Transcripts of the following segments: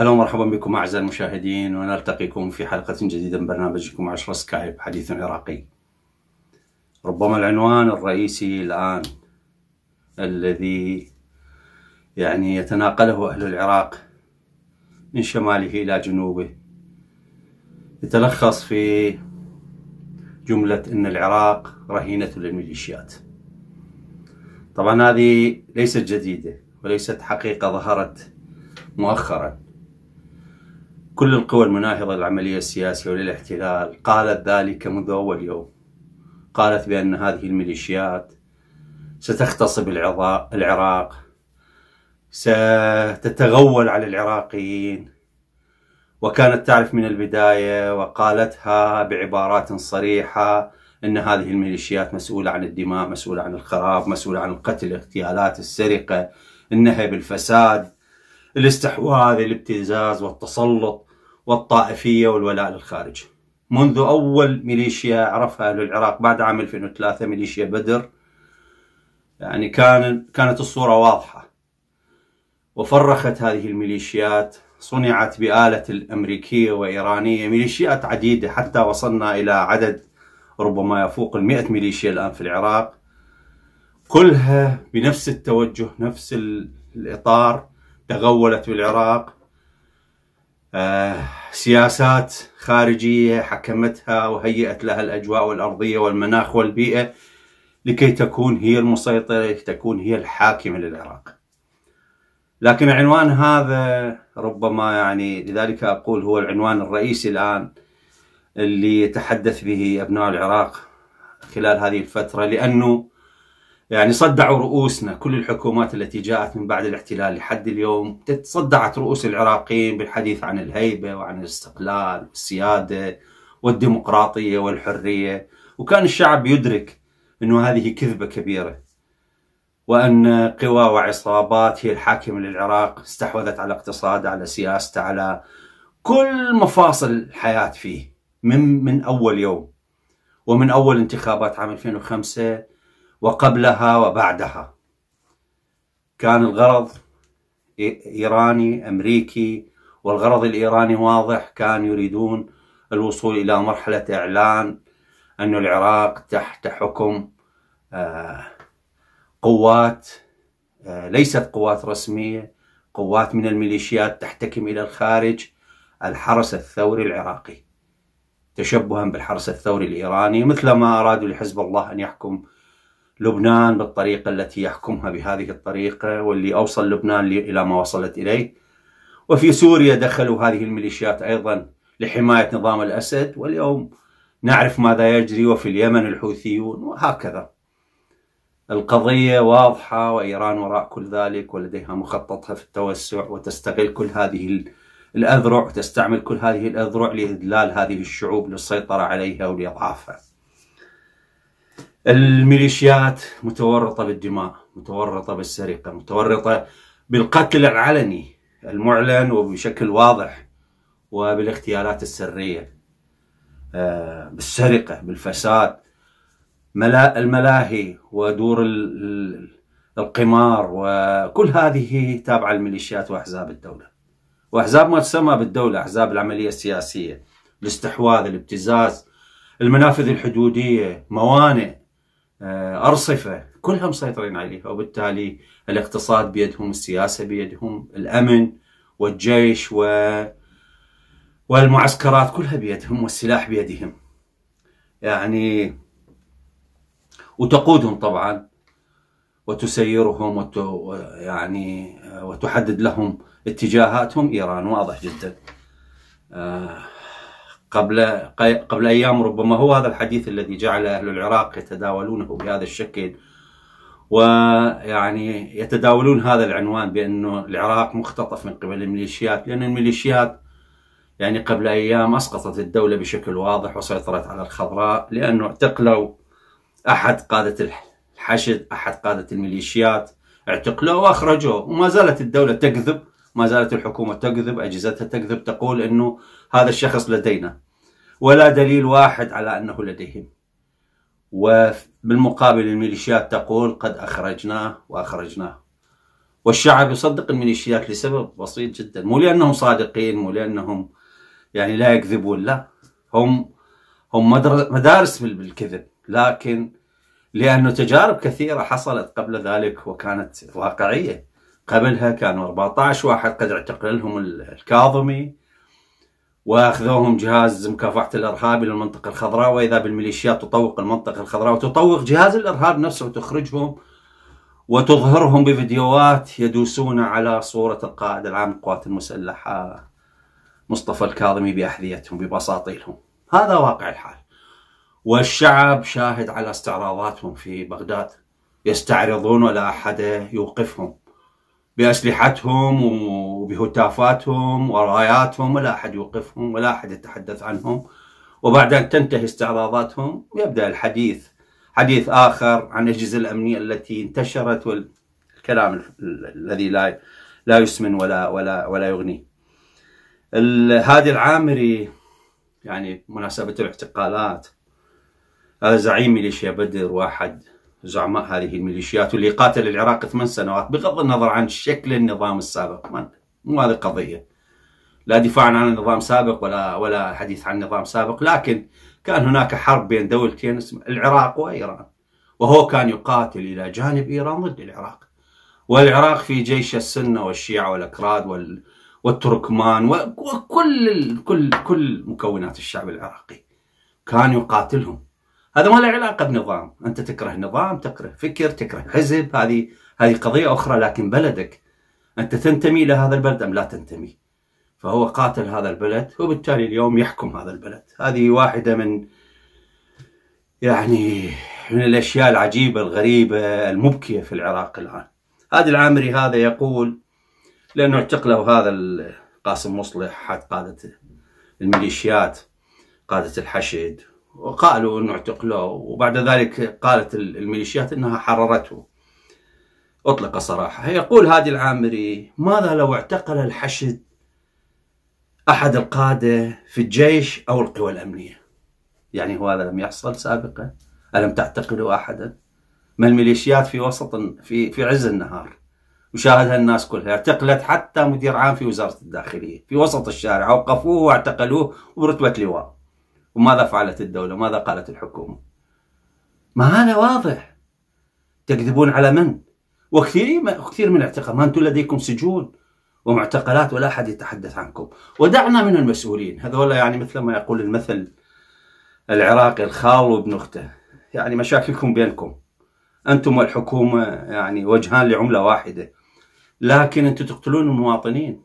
اهلا ومرحبا بكم اعزائي المشاهدين ونلتقيكم في حلقه جديده من برنامجكم 10 سكايب حديث عراقي. ربما العنوان الرئيسي الان الذي يعني يتناقله اهل العراق من شماله الى جنوبه يتلخص في جمله ان العراق رهينه للميليشيات. طبعا هذه ليست جديده وليست حقيقه ظهرت مؤخرا كل القوى المناهضة للعملية السياسية وللاحتلال قالت ذلك منذ أول يوم قالت بأن هذه الميليشيات ستغتصب العراق ستتغول على العراقيين وكانت تعرف من البداية وقالتها بعبارات صريحة أن هذه الميليشيات مسؤولة عن الدماء مسؤولة عن الخراب مسؤولة عن القتل الاغتيالات السرقة النهب الفساد الاستحواذ الابتزاز والتسلط والطائفية والولاء للخارج منذ أول ميليشيا عرفها أهل العراق بعد عام 2003 ميليشيا بدر يعني كان كانت الصورة واضحة وفرخت هذه الميليشيات صنعت بآلة الأمريكية وإيرانية ميليشيات عديدة حتى وصلنا إلى عدد ربما يفوق المئة ميليشيا الآن في العراق كلها بنفس التوجه نفس الإطار تغولت بالعراق آه، سياسات خارجية حكمتها وهيئت لها الأجواء والأرضية والمناخ والبيئة لكي تكون هي المسيطرة لكي تكون هي الحاكمة للعراق لكن عنوان هذا ربما يعني لذلك أقول هو العنوان الرئيسي الآن اللي يتحدث به أبناء العراق خلال هذه الفترة لأنه يعني صدعوا رؤوسنا كل الحكومات التي جاءت من بعد الاحتلال لحد اليوم صدعت رؤوس العراقيين بالحديث عن الهيبة وعن الاستقلال والسيادة والديمقراطية والحرية وكان الشعب يدرك أنه هذه كذبة كبيرة وأن قوى وعصابات هي الحاكمة للعراق استحوذت على اقتصاده على سياسته على كل مفاصل الحياة فيه من من أول يوم ومن أول انتخابات عام 2005 وقبلها وبعدها كان الغرض إيراني أمريكي والغرض الإيراني واضح كان يريدون الوصول إلى مرحلة إعلان أن العراق تحت حكم آه، قوات آه، ليست قوات رسمية قوات من الميليشيات تحتكم إلى الخارج الحرس الثوري العراقي تشبها بالحرس الثوري الإيراني مثلما أرادوا لحزب الله أن يحكم لبنان بالطريقة التي يحكمها بهذه الطريقة واللي أوصل لبنان إلى ما وصلت إليه وفي سوريا دخلوا هذه الميليشيات أيضا لحماية نظام الأسد واليوم نعرف ماذا يجري وفي اليمن الحوثيون وهكذا القضية واضحة وإيران وراء كل ذلك ولديها مخططها في التوسع وتستغل كل هذه الأذرع وتستعمل كل هذه الأذرع لإذلال هذه الشعوب للسيطرة عليها ولإضعافها الميليشيات متورطة بالدماء متورطة بالسرقة متورطة بالقتل العلني المعلن وبشكل واضح وبالاغتيالات السرية آه، بالسرقة بالفساد الملاهي ودور القمار وكل هذه تابعة الميليشيات وأحزاب الدولة وأحزاب ما تسمى بالدولة أحزاب العملية السياسية الاستحواذ الابتزاز المنافذ الحدودية موانئ آه، ارصفه كلها مسيطرين عليها وبالتالي الاقتصاد بيدهم السياسه بيدهم الامن والجيش و والمعسكرات كلها بيدهم والسلاح بيدهم يعني وتقودهم طبعا وتسيرهم وت... يعني آه، وتحدد لهم اتجاهاتهم ايران واضح جدا آه قبل قبل ايام ربما هو هذا الحديث الذي جعل اهل العراق يتداولونه بهذا الشكل ويعني يتداولون هذا العنوان بانه العراق مختطف من قبل الميليشيات لان الميليشيات يعني قبل ايام اسقطت الدوله بشكل واضح وسيطرت على الخضراء لانه اعتقلوا احد قاده الحشد احد قاده الميليشيات اعتقلوه واخرجوه وما زالت الدوله تكذب ما زالت الحكومه تكذب اجهزتها تكذب تقول انه هذا الشخص لدينا ولا دليل واحد على أنه لديهم وبالمقابل الميليشيات تقول قد أخرجناه وأخرجناه والشعب يصدق الميليشيات لسبب بسيط جدا مو لأنهم صادقين مو لأنهم يعني لا يكذبون لا هم هم مدارس بالكذب لكن لأنه تجارب كثيرة حصلت قبل ذلك وكانت واقعية قبلها كانوا 14 واحد قد اعتقل لهم الكاظمي واخذوهم جهاز مكافحه الارهاب الى المنطقه الخضراء واذا بالميليشيات تطوق المنطقه الخضراء وتطوق جهاز الارهاب نفسه وتخرجهم وتظهرهم بفيديوهات يدوسون على صوره القائد العام للقوات المسلحه مصطفى الكاظمي باحذيتهم ببساطيلهم هذا واقع الحال والشعب شاهد على استعراضاتهم في بغداد يستعرضون ولا احد يوقفهم بأسلحتهم وبهتافاتهم وراياتهم ولا أحد يوقفهم ولا أحد يتحدث عنهم وبعد أن تنتهي استعراضاتهم يبدأ الحديث حديث آخر عن الأجهزة الأمنية التي انتشرت والكلام الذي لا لا يسمن ولا ولا ولا يغني هادي العامري يعني مناسبة الاعتقالات هذا آه، زعيم ميليشيا بدر واحد زعماء هذه الميليشيات واللي قاتل العراق ثمان سنوات بغض النظر عن شكل النظام السابق ما مو هذه القضيه لا دفاعا عن نظام سابق ولا ولا حديث عن نظام سابق لكن كان هناك حرب بين دولتين اسمها العراق وايران وهو كان يقاتل الى جانب ايران ضد العراق والعراق في جيش السنه والشيعه والاكراد وال والتركمان وكل كل كل مكونات الشعب العراقي كان يقاتلهم هذا ما له علاقه بنظام انت تكره نظام تكره فكر تكره حزب هذه هذه قضيه اخرى لكن بلدك انت تنتمي لهذا البلد ام لا تنتمي فهو قاتل هذا البلد وبالتالي اليوم يحكم هذا البلد هذه واحده من يعني من الاشياء العجيبه الغريبه المبكيه في العراق الان هادي العامري هذا يقول لانه اعتقله هذا قاسم مصلح حد قاده الميليشيات قاده الحشد وقالوا انه اعتقلوه وبعد ذلك قالت الميليشيات انها حررته اطلق سراحه يقول هادي العامري ماذا لو اعتقل الحشد احد القاده في الجيش او القوى الامنيه يعني هو هذا لم يحصل سابقا الم تعتقلوا احدا ما الميليشيات في وسط في في عز النهار وشاهدها الناس كلها اعتقلت حتى مدير عام في وزاره الداخليه في وسط الشارع اوقفوه واعتقلوه ورتبة لواء وماذا فعلت الدولة ماذا قالت الحكومة ما هذا واضح تكذبون على من وكثير كثير من الاعتقال ما أنتم لديكم سجون ومعتقلات ولا أحد يتحدث عنكم ودعنا من المسؤولين هذول يعني مثل ما يقول المثل العراقي الخال وابن أخته يعني مشاكلكم بينكم أنتم والحكومة يعني وجهان لعملة واحدة لكن أنتم تقتلون المواطنين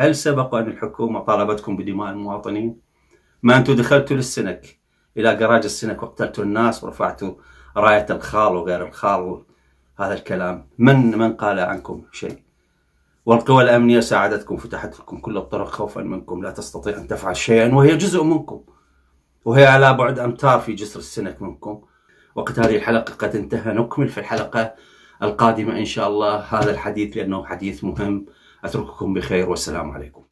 هل سبق أن الحكومة طالبتكم بدماء المواطنين؟ ما أنتم دخلتوا للسنك إلى جراج السنك وقتلتوا الناس ورفعتوا راية الخال وغير الخال هذا الكلام من من قال عنكم شيء والقوى الأمنية ساعدتكم فتحت لكم كل الطرق خوفا منكم لا تستطيع أن تفعل شيئا وهي جزء منكم وهي على بعد أمتار في جسر السنك منكم وقت هذه الحلقة قد انتهى نكمل في الحلقة القادمة إن شاء الله هذا الحديث لأنه حديث مهم أترككم بخير والسلام عليكم